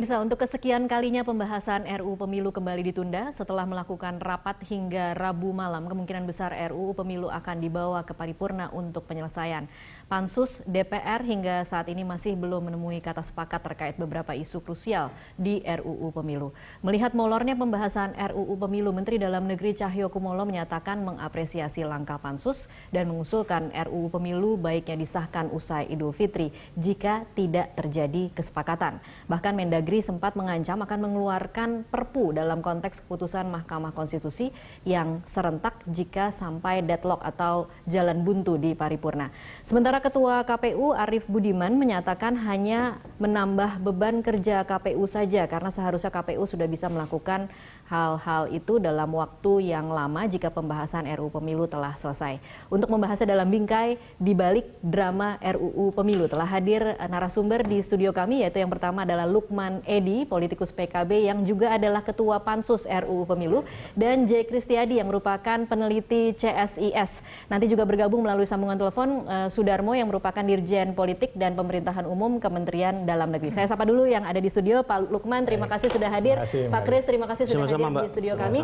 Pemirsa, untuk kesekian kalinya pembahasan RUU Pemilu kembali ditunda setelah melakukan rapat hingga Rabu malam. Kemungkinan besar RUU Pemilu akan dibawa ke paripurna untuk penyelesaian. Pansus DPR hingga saat ini masih belum menemui kata sepakat terkait beberapa isu krusial di RUU Pemilu. Melihat molornya pembahasan RUU Pemilu, Menteri Dalam Negeri Cahyokumolo menyatakan mengapresiasi langkah Pansus dan mengusulkan RUU Pemilu baiknya disahkan usai Idul Fitri jika tidak terjadi kesepakatan. Bahkan Mendagri Mendagri sempat mengancam akan mengeluarkan perpu dalam konteks keputusan Mahkamah Konstitusi yang serentak jika sampai deadlock atau jalan buntu di paripurna. Sementara Ketua KPU Arief Budiman menyatakan hanya menambah beban kerja KPU saja karena seharusnya KPU sudah bisa melakukan hal-hal itu dalam waktu yang lama jika pembahasan RUU Pemilu telah selesai. Untuk membahasnya dalam bingkai di balik drama RUU Pemilu telah hadir narasumber di studio kami yaitu yang pertama adalah Lukman Edi, politikus PKB yang juga adalah ketua pansus RUU Pemilu dan J Kristiadi yang merupakan peneliti CSIS. Nanti juga bergabung melalui sambungan telepon uh, Sudarmo yang merupakan Dirjen Politik dan Pemerintahan Umum Kementerian Dalam Negeri. Saya sapa dulu yang ada di studio Pak Lukman, terima kasih sudah hadir. kasih, Pak Kris, terima kasih sudah hadir sama, ya, di studio Sama. kami.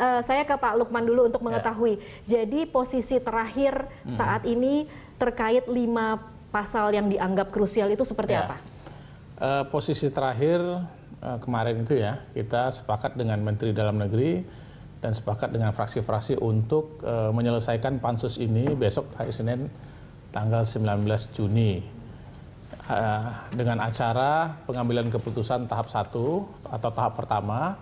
Uh, saya ke Pak Lukman dulu untuk ya. mengetahui. Ya. Jadi posisi terakhir hmm. saat ini terkait lima pasal yang dianggap krusial itu seperti ya. apa? Uh, posisi terakhir uh, kemarin itu ya kita sepakat dengan Menteri Dalam Negeri dan sepakat dengan fraksi-fraksi untuk uh, menyelesaikan pansus ini besok hari Senin tanggal 19 Juni dengan acara pengambilan keputusan tahap satu atau tahap pertama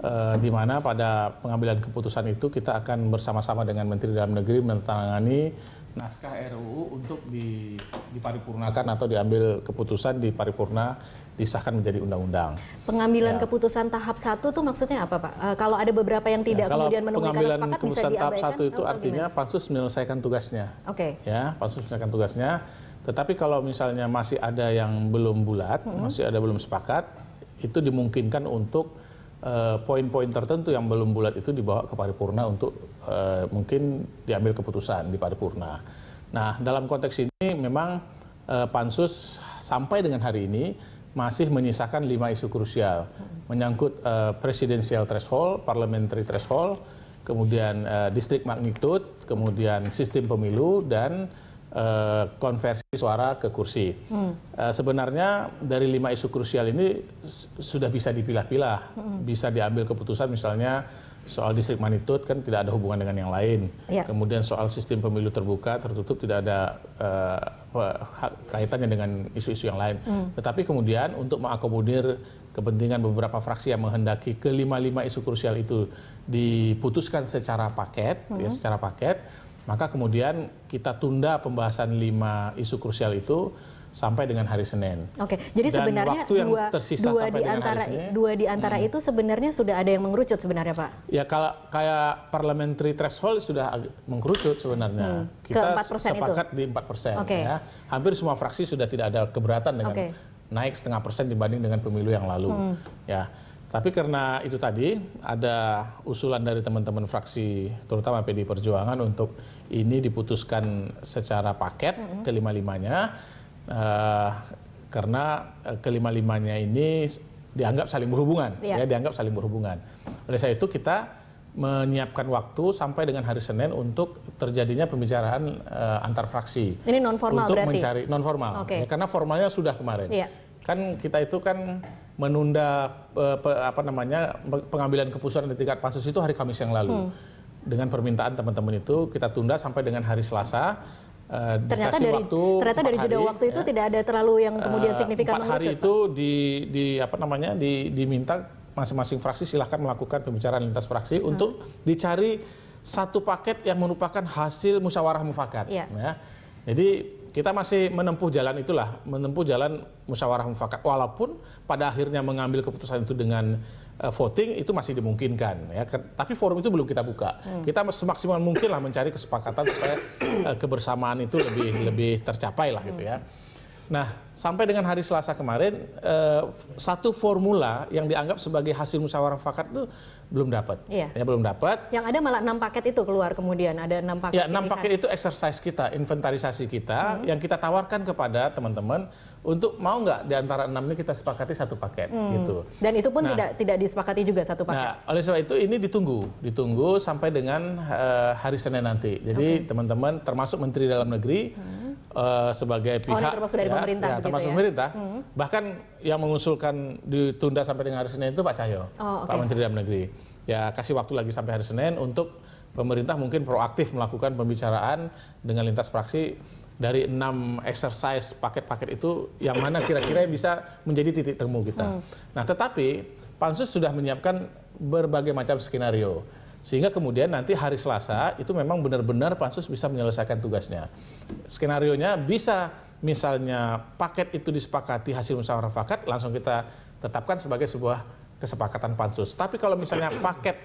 eh, di mana pada pengambilan keputusan itu kita akan bersama-sama dengan Menteri Dalam Negeri menandatangani naskah RUU untuk di, diparipurnakan atau diambil keputusan di paripurna disahkan menjadi undang-undang. Pengambilan ya. keputusan tahap satu itu maksudnya apa Pak? E, kalau ada beberapa yang tidak ya, kemudian menemui kata sepakat bisa tahap satu itu oh, artinya gimana? pansus menyelesaikan tugasnya. Oke. Okay. Ya, pansus menyelesaikan tugasnya. Tetapi kalau misalnya masih ada yang belum bulat, mm -hmm. masih ada belum sepakat, itu dimungkinkan untuk Eh, poin-poin uh, tertentu yang belum bulat itu dibawa ke paripurna untuk uh, mungkin diambil keputusan di paripurna. Nah, dalam konteks ini memang uh, pansus sampai dengan hari ini masih menyisakan lima isu krusial menyangkut uh, presidensial threshold, parliamentary threshold, kemudian uh, distrik magnitude, kemudian sistem pemilu dan Eh, konversi suara ke kursi. Hmm. Eh, sebenarnya dari lima isu krusial ini sudah bisa dipilah-pilah, hmm. bisa diambil keputusan misalnya soal distrik Manitut kan tidak ada hubungan dengan yang lain. Ya. Kemudian soal sistem pemilu terbuka tertutup tidak ada uh, kaitannya dengan isu-isu yang lain. Hmm. Tetapi kemudian untuk mengakomodir kepentingan beberapa fraksi yang menghendaki kelima-lima isu krusial itu diputuskan secara paket, ya, hmm. ya secara paket maka kemudian kita tunda pembahasan lima isu krusial itu sampai dengan hari Senin. Oke, jadi Dan sebenarnya waktu yang dua, tersisa dua sampai di antara hari Senin, dua di antara hmm. itu sebenarnya sudah ada yang mengerucut sebenarnya, Pak. Ya kalau kayak parliamentary threshold sudah mengerucut sebenarnya. Hmm. Kita sepakat itu? di 4% persen. Okay. ya. Hampir semua fraksi sudah tidak ada keberatan dengan okay. naik setengah persen dibanding dengan pemilu yang lalu. Hmm. Ya. Tapi karena itu tadi ada usulan dari teman-teman fraksi terutama PD Perjuangan untuk ini diputuskan secara paket mm -hmm. kelima-limanya uh, karena eh, kelima-limanya ini dianggap saling berhubungan yeah. ya dianggap saling berhubungan. Oleh saya itu kita menyiapkan waktu sampai dengan hari Senin untuk terjadinya pembicaraan uh, antar fraksi. Ini non formal untuk mencari non formal okay. ya, karena formalnya sudah kemarin. Yeah. Kan kita itu kan menunda apa namanya pengambilan keputusan di tingkat pansus itu hari Kamis yang lalu. Hmm. Dengan permintaan teman-teman itu kita tunda sampai dengan hari Selasa. Eh, ternyata dari waktu ternyata dari jeda hari, waktu itu ya, tidak ada terlalu yang eh, kemudian signifikan empat hari itu di di apa namanya di, diminta masing-masing fraksi silahkan melakukan pembicaraan lintas fraksi hmm. untuk dicari satu paket yang merupakan hasil musyawarah mufakat. Ya. Ya. Jadi kita masih menempuh jalan itulah, menempuh jalan musyawarah mufakat. Walaupun pada akhirnya mengambil keputusan itu dengan uh, voting itu masih dimungkinkan ya. Ke, tapi forum itu belum kita buka. Hmm. Kita semaksimal mungkinlah mencari kesepakatan supaya uh, kebersamaan itu lebih lebih tercapai lah gitu ya. Nah, sampai dengan hari Selasa kemarin uh, satu formula yang dianggap sebagai hasil musyawarah mufakat itu belum dapat. Iya. Ya belum dapat. Yang ada malah enam paket itu keluar kemudian ada enam paket. Ya enam paket itu exercise kita, inventarisasi kita hmm. yang kita tawarkan kepada teman-teman untuk mau nggak di antara enam ini kita sepakati satu paket hmm. gitu. Dan itu pun nah, tidak tidak disepakati juga satu paket. Nah, oleh sebab itu ini ditunggu, ditunggu sampai dengan uh, hari Senin nanti. Jadi teman-teman okay. termasuk Menteri Dalam Negeri hmm. Uh, sebagai oh, pihak termasuk dari ya, pemerintah, ya, termasuk ya? pemerintah. Hmm. Bahkan yang mengusulkan ditunda sampai dengan hari Senin itu Pak Cahyo, oh, okay. Pak Menteri Dalam Negeri ya kasih waktu lagi sampai hari Senin untuk pemerintah mungkin proaktif melakukan pembicaraan dengan lintas fraksi dari enam exercise paket-paket itu yang mana kira-kira bisa menjadi titik temu kita. Hmm. Nah, tetapi pansus sudah menyiapkan berbagai macam skenario sehingga kemudian nanti hari Selasa itu memang benar-benar pansus bisa menyelesaikan tugasnya. Skenarionya bisa misalnya paket itu disepakati hasil musyawarah fakat langsung kita tetapkan sebagai sebuah kesepakatan pansus. Tapi kalau misalnya paket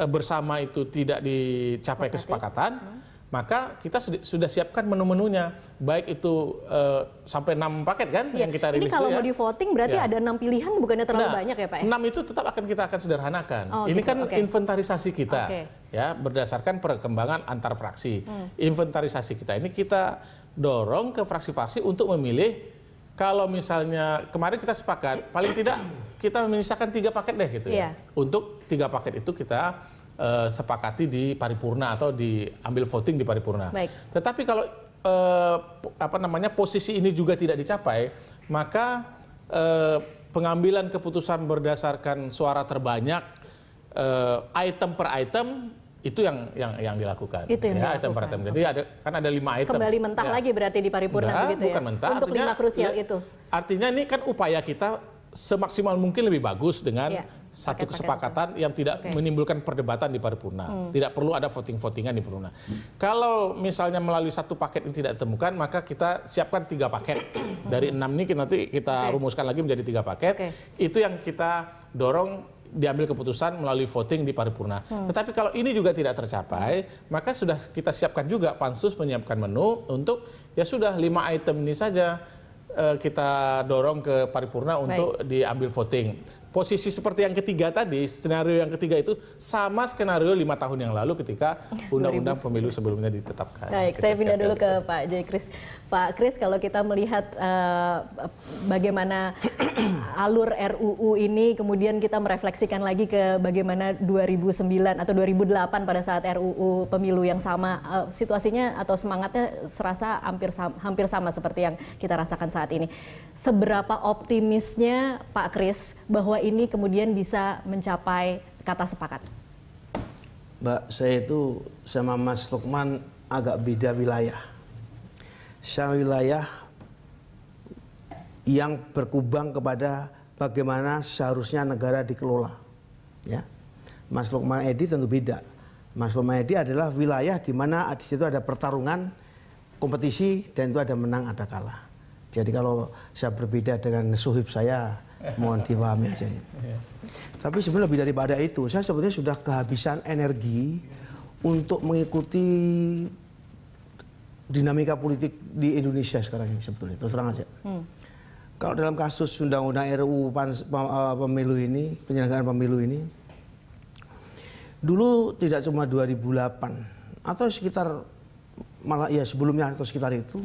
eh, bersama itu tidak dicapai kesepakatan, hmm. maka kita sudah siapkan menu-menunya, baik itu uh, sampai 6 paket kan ya. yang kita rilis Ini kalau ya. mau di voting berarti ya. ada 6 pilihan bukannya terlalu nah, banyak ya Pak? 6 ya? itu tetap akan kita akan sederhanakan. Oh, Ini gitu. kan okay. inventarisasi kita. Okay. Ya, berdasarkan perkembangan antar fraksi. Hmm. Inventarisasi kita ini kita dorong ke fraksi-fraksi untuk memilih kalau misalnya kemarin kita sepakat paling tidak kita menyisakan tiga paket deh gitu yeah. ya. Iya. Untuk tiga paket itu kita uh, sepakati di paripurna atau diambil voting di paripurna. Baik. Tetapi kalau uh, apa namanya posisi ini juga tidak dicapai, maka uh, pengambilan keputusan berdasarkan suara terbanyak uh, item per item itu yang yang yang dilakukan. Itu yang ya, dilakukan. item per item. Jadi ada kan ada lima item. Kembali mentah ya. lagi berarti di paripurna Nggak, begitu ya. bukan ya. mentah. Untuk artinya, lima krusial ya, itu. Artinya ini kan upaya kita semaksimal mungkin lebih bagus dengan ya, satu paket, kesepakatan paket. yang tidak okay. menimbulkan perdebatan di paripurna. Hmm. Tidak perlu ada voting-votingan di paripurna. Hmm. Kalau misalnya melalui satu paket yang tidak ditemukan, maka kita siapkan tiga paket. Hmm. Dari enam ini nanti kita okay. rumuskan lagi menjadi tiga paket. Okay. Itu yang kita dorong diambil keputusan melalui voting di paripurna. Hmm. Tetapi kalau ini juga tidak tercapai, maka sudah kita siapkan juga pansus menyiapkan menu untuk ya sudah lima item ini saja Eh, kita dorong ke paripurna untuk diambil voting posisi seperti yang ketiga tadi, skenario yang ketiga itu sama skenario lima tahun yang lalu ketika undang-undang pemilu sebelumnya ditetapkan. Baik, saya pindah dulu ke Pak J. Kris. Pak Kris, kalau kita melihat uh, bagaimana alur RUU ini, kemudian kita merefleksikan lagi ke bagaimana 2009 atau 2008 pada saat RUU pemilu yang sama, uh, situasinya atau semangatnya serasa hampir sama, hampir sama seperti yang kita rasakan saat ini. Seberapa optimisnya Pak Kris? bahwa ini kemudian bisa mencapai kata sepakat? Mbak, saya itu sama Mas Lukman agak beda wilayah. Saya wilayah yang berkubang kepada bagaimana seharusnya negara dikelola. Ya. Mas Lukman Edi tentu beda. Mas Lukman Edi adalah wilayah di mana di situ ada pertarungan, kompetisi, dan itu ada menang, ada kalah. Jadi kalau saya berbeda dengan suhib saya, mohon difahami aja nih. Iya. Tapi sebenarnya lebih daripada itu, saya sebetulnya sudah kehabisan energi untuk mengikuti dinamika politik di Indonesia sekarang ini sebetulnya terus terang aja. Hmm. Kalau dalam kasus undang-undang RUU eh, pemilu ini, penyelenggaraan pemilu ini, dulu tidak cuma 2008 atau sekitar malah ya sebelumnya atau sekitar itu,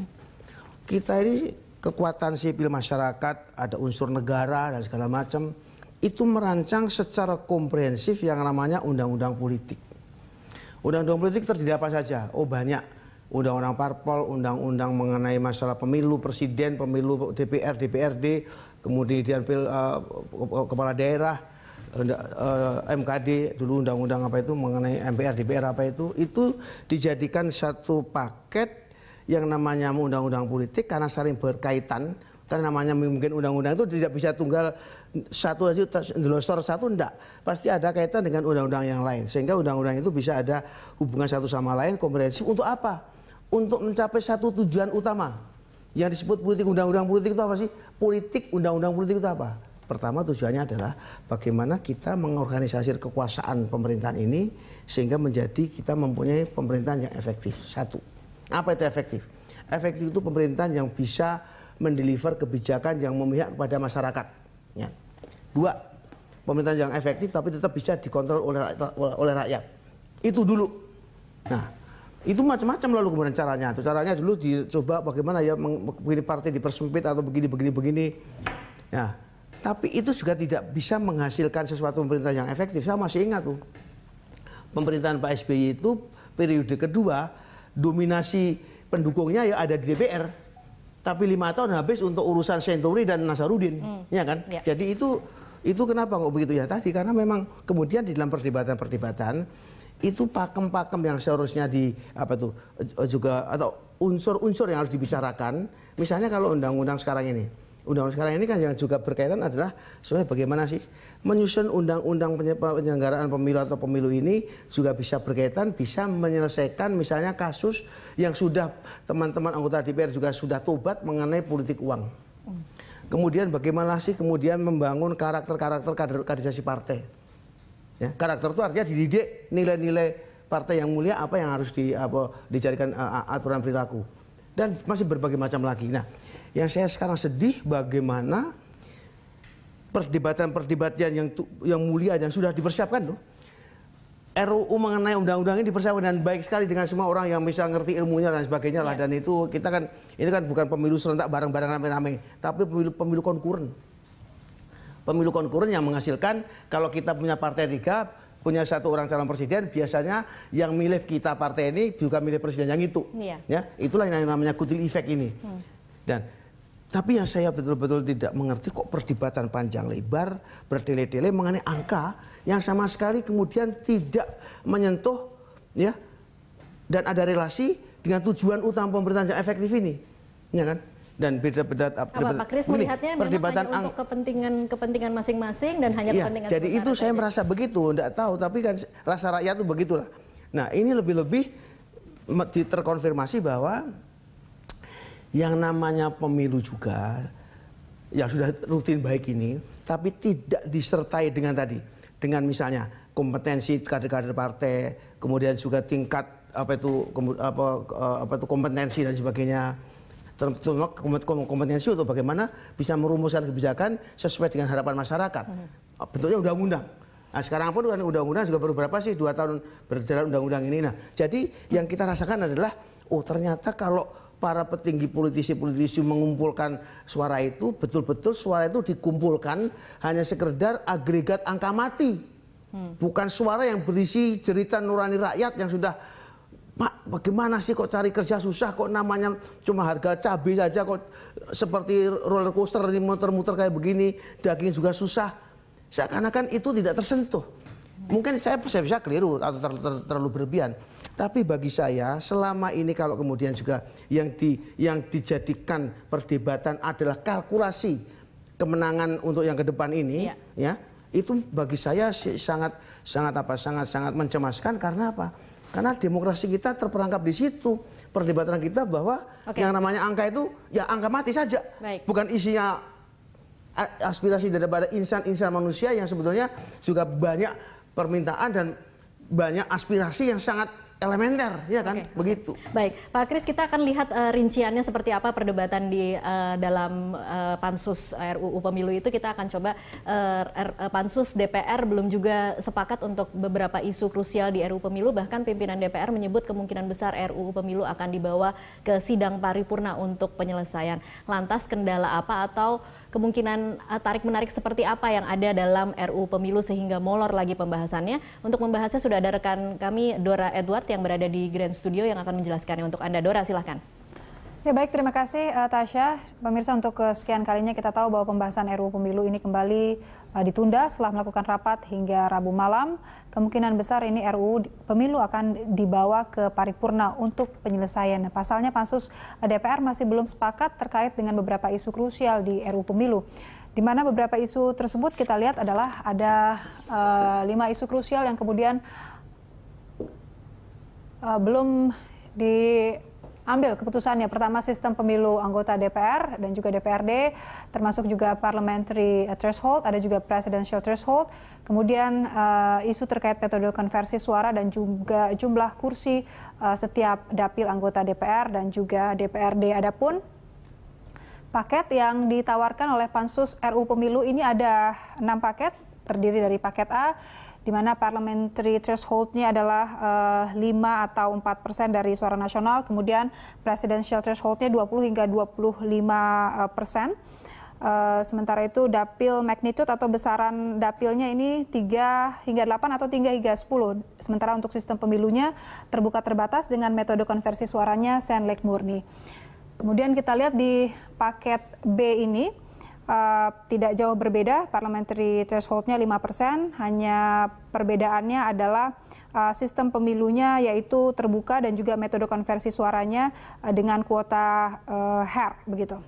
kita ini kekuatan sipil masyarakat, ada unsur negara dan segala macam, itu merancang secara komprehensif yang namanya undang-undang politik. Undang-undang politik terdiri apa saja? Oh banyak. Undang-undang parpol, undang-undang mengenai masalah pemilu presiden, pemilu DPR, DPRD, kemudian pil, uh, eh, kepala daerah, uh, eh, MKD dulu undang-undang apa itu mengenai MPR DPR apa itu itu dijadikan satu paket yang namanya undang-undang politik karena saling berkaitan karena namanya mungkin undang-undang itu tidak bisa tunggal satu aja dilosor satu enggak pasti ada kaitan dengan undang-undang yang lain sehingga undang-undang itu bisa ada hubungan satu sama lain komprehensif untuk apa untuk mencapai satu tujuan utama yang disebut politik undang-undang politik itu apa sih politik undang-undang politik itu apa pertama tujuannya adalah bagaimana kita mengorganisasi kekuasaan pemerintahan ini sehingga menjadi kita mempunyai pemerintahan yang efektif satu apa itu efektif? Efektif itu pemerintahan yang bisa mendeliver kebijakan yang memihak kepada masyarakat. Ya. Dua, pemerintahan yang efektif tapi tetap bisa dikontrol oleh rakyat, oleh rakyat. Itu dulu. Nah, itu macam-macam lalu kemudian caranya. Itu caranya dulu dicoba bagaimana ya begini partai dipersempit atau begini begini begini. Ya. Tapi itu juga tidak bisa menghasilkan sesuatu pemerintahan yang efektif. Saya masih ingat tuh. Pemerintahan Pak SBY itu periode kedua dominasi pendukungnya ya ada di DPR. Tapi lima tahun habis untuk urusan Senturi dan Nasarudin, hmm. ya kan? Ya. Jadi itu itu kenapa kok begitu ya tadi? Karena memang kemudian di dalam perdebatan-perdebatan itu pakem-pakem yang seharusnya di apa tuh eh, juga atau unsur-unsur yang harus dibicarakan. Misalnya kalau undang-undang sekarang ini, undang-undang sekarang ini kan yang juga berkaitan adalah sebenarnya bagaimana sih menyusun undang-undang penyelenggaraan pemilu atau pemilu ini juga bisa berkaitan bisa menyelesaikan misalnya kasus yang sudah teman-teman anggota DPR juga sudah tobat mengenai politik uang. Kemudian bagaimana sih kemudian membangun karakter-karakter kader kaderisasi partai. Ya, karakter itu artinya dididik nilai-nilai partai yang mulia apa yang harus di apa dijadikan uh, aturan perilaku dan masih berbagai macam lagi. Nah, yang saya sekarang sedih bagaimana perdebatan-perdebatan yang yang mulia dan sudah dipersiapkan loh. RUU mengenai undang-undang ini dipersiapkan dan baik sekali dengan semua orang yang bisa ngerti ilmunya dan sebagainya lah. Ya. Dan itu kita kan ini kan bukan pemilu serentak bareng-bareng rame-rame, tapi pemilu pemilu konkuren. Pemilu konkuren yang menghasilkan kalau kita punya partai tiga, punya satu orang calon presiden, biasanya yang milih kita partai ini juga milih presiden yang itu. Ya, ya itulah yang namanya kutil efek ini. Hmm. Dan tapi yang saya betul-betul tidak mengerti kok perdebatan panjang lebar bertele-tele mengenai angka yang sama sekali kemudian tidak menyentuh ya dan ada relasi dengan tujuan utama pemerintahan yang efektif ini, ya kan? Dan beda-beda apa Pak Kris melihatnya perdebatan hanya untuk kepentingan kepentingan masing-masing dan hanya ya, kepentingan. Jadi itu saya saja. merasa begitu, tidak tahu tapi kan rasa rakyat itu begitulah. Nah ini lebih-lebih terkonfirmasi bahwa yang namanya pemilu juga yang sudah rutin baik ini, tapi tidak disertai dengan tadi, dengan misalnya kompetensi kader-kader partai, kemudian juga tingkat apa itu apa, eh, apa itu kompetensi dan sebagainya terutama kompetensi untuk bagaimana bisa merumuskan kebijakan sesuai dengan harapan masyarakat hmm. bentuknya undang-undang nah sekarang pun kan undang-undang juga baru berapa sih dua tahun berjalan undang-undang ini nah jadi yang kita rasakan adalah oh ternyata kalau para petinggi politisi-politisi mengumpulkan suara itu, betul-betul suara itu dikumpulkan hanya sekedar agregat angka mati. Hmm. Bukan suara yang berisi cerita nurani rakyat yang sudah Pak, bagaimana sih kok cari kerja susah kok namanya cuma harga cabai saja kok seperti roller coaster ini muter-muter kayak begini, daging juga susah. Seakan-akan itu tidak tersentuh mungkin saya saya bisa keliru atau ter, ter, terlalu berlebihan. Tapi bagi saya selama ini kalau kemudian juga yang di yang dijadikan perdebatan adalah kalkulasi kemenangan untuk yang ke depan ini ya, ya itu bagi saya sangat sangat apa sangat sangat mencemaskan karena apa? Karena demokrasi kita terperangkap di situ perdebatan kita bahwa okay. yang namanya angka itu ya angka mati saja, Baik. bukan isinya aspirasi daripada insan-insan manusia yang sebetulnya juga banyak permintaan dan banyak aspirasi yang sangat elementer, ya kan? Okay. Begitu. Baik, Pak Kris, kita akan lihat uh, rinciannya seperti apa perdebatan di uh, dalam uh, pansus RUU Pemilu itu. Kita akan coba uh, R, uh, pansus DPR belum juga sepakat untuk beberapa isu krusial di RUU Pemilu. Bahkan pimpinan DPR menyebut kemungkinan besar RUU Pemilu akan dibawa ke sidang paripurna untuk penyelesaian. Lantas kendala apa atau kemungkinan uh, tarik menarik seperti apa yang ada dalam RUU Pemilu sehingga molor lagi pembahasannya? Untuk membahasnya sudah ada rekan kami Dora Edward Barat yang berada di Grand Studio yang akan menjelaskannya untuk Anda. Dora, silahkan. Ya baik, terima kasih uh, Tasya. Pemirsa untuk kesekian eh, kalinya kita tahu bahwa pembahasan RUU Pemilu ini kembali uh, ditunda setelah melakukan rapat hingga Rabu malam. Kemungkinan besar ini RUU Pemilu akan dibawa ke paripurna untuk penyelesaian. Pasalnya pansus DPR masih belum sepakat terkait dengan beberapa isu krusial di RUU Pemilu di mana beberapa isu tersebut kita lihat adalah ada uh, lima isu krusial yang kemudian uh, belum diambil keputusannya. Pertama sistem pemilu anggota DPR dan juga DPRD, termasuk juga parliamentary eh, threshold, ada juga presidential threshold. Kemudian uh, isu terkait metode konversi suara dan juga jumlah kursi uh, setiap dapil anggota DPR dan juga DPRD. Adapun paket yang ditawarkan oleh pansus RU Pemilu ini ada enam paket terdiri dari paket A di mana parliamentary threshold-nya adalah uh, eh, 5 atau 4 persen dari suara nasional, kemudian presidential threshold-nya threshold-nya 20 hingga 25 uh, eh, persen. Uh, sementara itu dapil magnitude atau besaran dapilnya ini 3 hingga 8 atau 3 hingga 10. Sementara untuk sistem pemilunya terbuka terbatas dengan metode konversi suaranya Senlek murni. Kemudian kita lihat di paket B ini, Eh, tidak jauh berbeda, parliamentary thresholdnya 5%, hanya perbedaannya adalah uh, sistem pemilunya yaitu terbuka dan juga metode konversi suaranya uh, dengan kuota uh, hair begitu.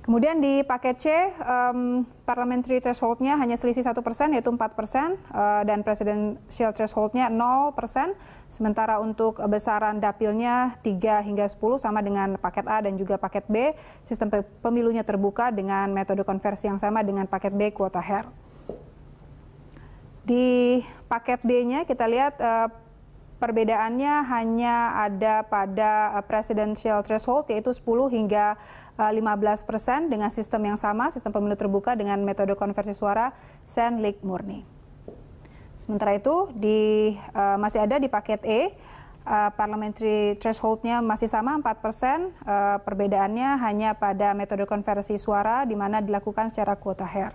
Kemudian di paket C, um, parliamentary nya hanya selisih satu persen, yaitu empat persen, uh, dan presidential threshold nya 0 persen. Sementara untuk besaran dapilnya 3 hingga 10 sama dengan paket A dan juga paket B. Sistem pemilunya terbuka dengan metode konversi yang sama dengan paket B kuota hair. Di paket D-nya kita lihat uh, Perbedaannya hanya ada pada eh, presidential threshold yaitu 10 hingga 15 eh, persen dengan sistem yang sama, sistem pemilu terbuka dengan metode konversi suara sen lik murni. Sementara itu di uh, masih ada di paket E uh, parliamentary thresholdnya masih sama 4 persen. Uh, perbedaannya hanya pada metode konversi suara di mana dilakukan secara kuota hair.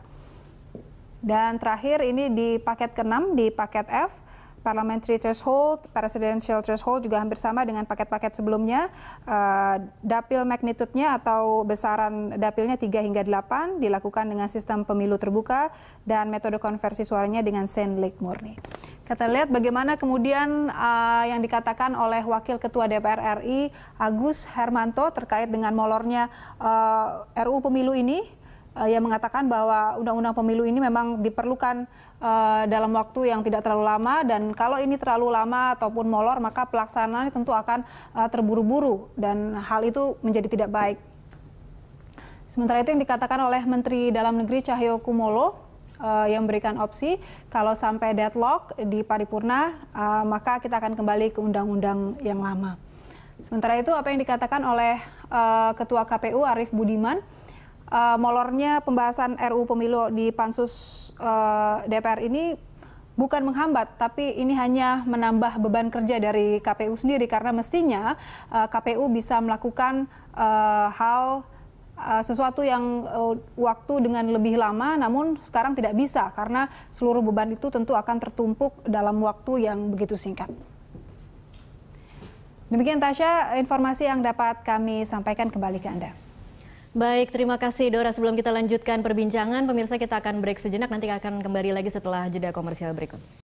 Dan terakhir ini di paket ke-6 di paket F parliamentary threshold, presidential threshold juga hampir sama dengan paket-paket sebelumnya. Uh, dapil magnitude-nya atau besaran dapilnya 3 hingga 8 dilakukan dengan sistem pemilu terbuka dan metode konversi suaranya dengan Lake murni. Kita lihat bagaimana kemudian uh, yang dikatakan oleh Wakil Ketua DPR RI Agus Hermanto terkait dengan molornya uh, eh, RUU Pemilu ini uh, yang mengatakan bahwa undang-undang pemilu ini memang diperlukan uh, dalam waktu yang tidak terlalu lama dan kalau ini terlalu lama ataupun molor maka pelaksanaan tentu akan uh, terburu-buru dan hal itu menjadi tidak baik. Sementara itu yang dikatakan oleh Menteri Dalam Negeri Cahyo Kumolo uh, yang memberikan opsi kalau sampai deadlock di paripurna uh, maka kita akan kembali ke undang-undang yang lama. Sementara itu apa yang dikatakan oleh uh, Ketua KPU Arief Budiman uh, molornya pembahasan RU pemilu di pansus uh, eh, DPR ini bukan menghambat, tapi ini hanya menambah beban kerja dari KPU sendiri karena mestinya uh, eh, KPU bisa melakukan uh, hal sesuatu yang waktu dengan lebih lama, namun sekarang tidak bisa karena seluruh beban itu tentu akan tertumpuk dalam waktu yang begitu singkat. Demikian Tasya, informasi yang dapat kami sampaikan kembali ke Anda. Baik, terima kasih Dora. Sebelum kita lanjutkan perbincangan, pemirsa kita akan break sejenak. Nanti akan kembali lagi setelah jeda komersial berikut.